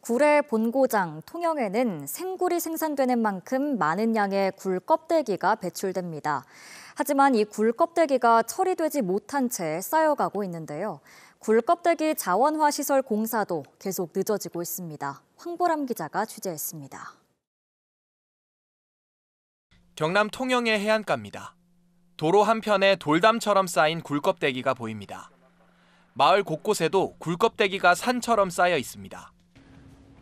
굴의 본고장, 통영에는 생굴이 생산되는 만큼 많은 양의 굴 껍데기가 배출됩니다. 하지만 이 굴 껍데기가 처리되지 못한 채 쌓여가고 있는데요. 굴 껍데기 자원화 시설 공사도 계속 늦어지고 있습니다. 황보람 기자가 취재했습니다. 경남 통영의 해안가입니다. 도로 한편에 돌담처럼 쌓인 굴 껍데기가 보입니다. 마을 곳곳에도 굴 껍데기가 산처럼 쌓여 있습니다.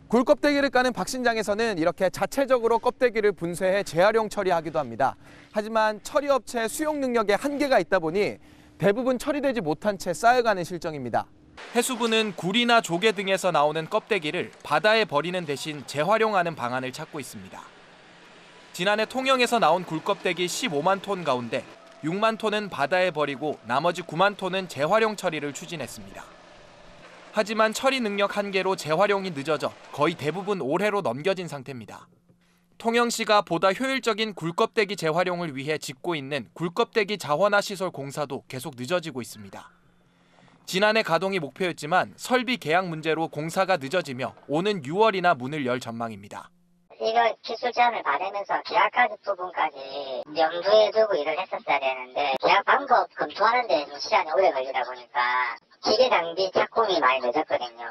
굴 껍데기를 까는 박신장에서는 이렇게 자체적으로 껍데기를 분쇄해 재활용 처리하기도 합니다. 하지만 처리 업체 수용 능력에 한계가 있다 보니 대부분 처리되지 못한 채 쌓여가는 실정입니다. 해수부는 굴이나 조개 등에서 나오는 껍데기를 바다에 버리는 대신 재활용하는 방안을 찾고 있습니다. 지난해 통영에서 나온 굴껍데기 15만 톤 가운데 6만 톤은 바다에 버리고 나머지 9만 톤은 재활용 처리를 추진했습니다. 하지만 처리 능력 한계로 재활용이 늦어져 거의 대부분 올해로 넘겨진 상태입니다. 통영시가 보다 효율적인 굴껍데기 재활용을 위해 짓고 있는 굴껍데기 자원화 시설 공사도 계속 늦어지고 있습니다. 지난해 가동이 목표였지만 설비 계약 문제로 공사가 늦어지며 오는 6월이나 문을 열 전망입니다. 이거 기술 제안을 받으면서 계약까지 부분까지 염두에 두고 일을 했었어야 되는데 계약 방법 검토하는데 시간이 오래 걸리다 보니까 기계 장비 착공이 많이 늦었거든요.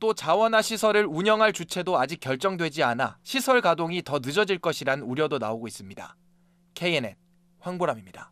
또 자원화 시설을 운영할 주체도 아직 결정되지 않아 시설 가동이 더 늦어질 것이란 우려도 나오고 있습니다. KNN 황보람입니다.